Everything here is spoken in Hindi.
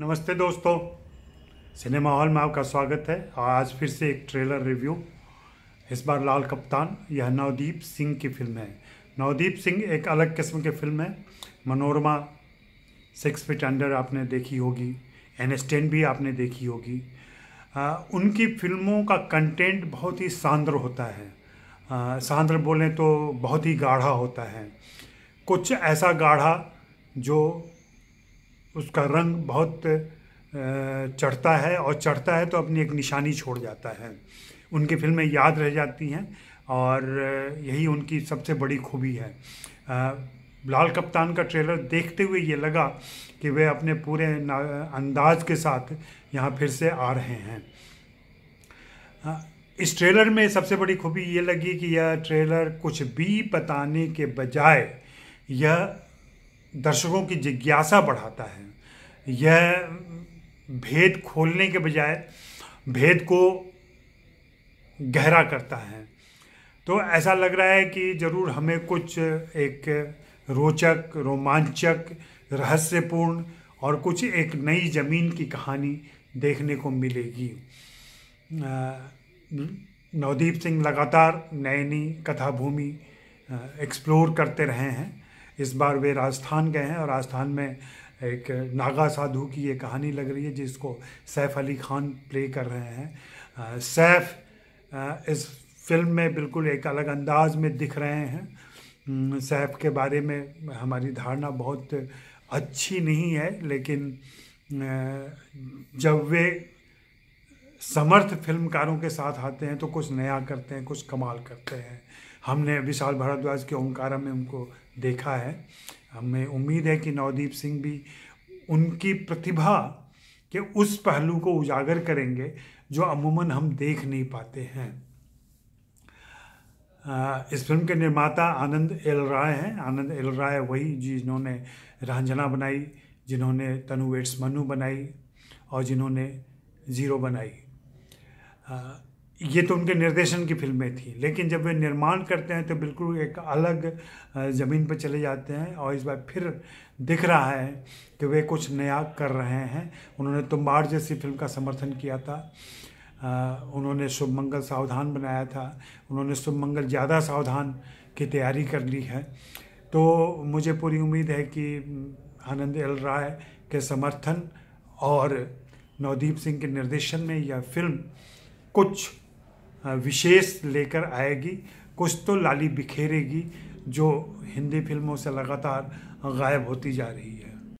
नमस्ते दोस्तों सिनेमा हॉल में आपका स्वागत है आज फिर से एक ट्रेलर रिव्यू इस बार लाल कप्तान यह नवदीप सिंह की फिल्म है नवदीप सिंह एक अलग किस्म की फिल्म है मनोरमा सिक्स फिट अंडर आपने देखी होगी एनस्टेन भी आपने देखी होगी आ, उनकी फिल्मों का कंटेंट बहुत ही सांद्र होता है आ, सांद्र बोलें तो बहुत ही गाढ़ा होता है कुछ ऐसा गाढ़ा जो उसका रंग बहुत चढ़ता है और चढ़ता है तो अपनी एक निशानी छोड़ जाता है उनकी फिल्में याद रह जाती हैं और यही उनकी सबसे बड़ी खूबी है लाल कप्तान का ट्रेलर देखते हुए ये लगा कि वे अपने पूरे अंदाज के साथ यहाँ फिर से आ रहे हैं इस ट्रेलर में सबसे बड़ी खूबी ये लगी कि यह ट्रेलर कुछ भी बताने के बजाय यह दर्शकों की जिज्ञासा बढ़ाता है यह भेद खोलने के बजाय भेद को गहरा करता है तो ऐसा लग रहा है कि ज़रूर हमें कुछ एक रोचक रोमांचक रहस्यपूर्ण और कुछ एक नई ज़मीन की कहानी देखने को मिलेगी नवदीप सिंह लगातार नई नई कथा भूमि एक्सप्लोर करते रहे हैं इस बार वे राजस्थान गए हैं और राजस्थान में एक नागा साधु की ये कहानी लग रही है जिसको सैफ अली खान प्ले कर रहे हैं सैफ इस फिल्म में बिल्कुल एक अलग अंदाज में दिख रहे हैं सैफ के बारे में हमारी धारणा बहुत अच्छी नहीं है लेकिन जब वे समर्थ फिल्मकारों के साथ आते हैं तो कुछ नया करते हैं कुछ कमाल करते हैं हमने विशाल भारद्वाज के ओंकारा में उनको देखा है हमें उम्मीद है कि नवदीप सिंह भी उनकी प्रतिभा के उस पहलू को उजागर करेंगे जो अमूमन हम देख नहीं पाते हैं इस फिल्म के निर्माता आनंद एल राय हैं आनंद एल राय वही जिन्होंने रंजना बनाई जिन्होंने तनु वेट्स मनु बनाई और जिन्होंने ज़ीरो बनाई हाँ, ये तो उनके निर्देशन की फिल्में थी लेकिन जब वे निर्माण करते हैं तो बिल्कुल एक अलग ज़मीन पर चले जाते हैं और इस बार फिर दिख रहा है कि वे कुछ नया कर रहे हैं उन्होंने तुम्बाड़ जैसी फिल्म का समर्थन किया था उन्होंने शुभ मंगल सावधान बनाया था उन्होंने शुभ मंगल ज़्यादा सावधान की तैयारी कर ली है तो मुझे पूरी उम्मीद है कि आनंद एल राय के समर्थन और नवदीप सिंह के निर्देशन में यह फिल्म कुछ हाँ, विशेष लेकर आएगी कुछ तो लाली बिखेरेगी जो हिंदी फिल्मों से लगातार गायब होती जा रही है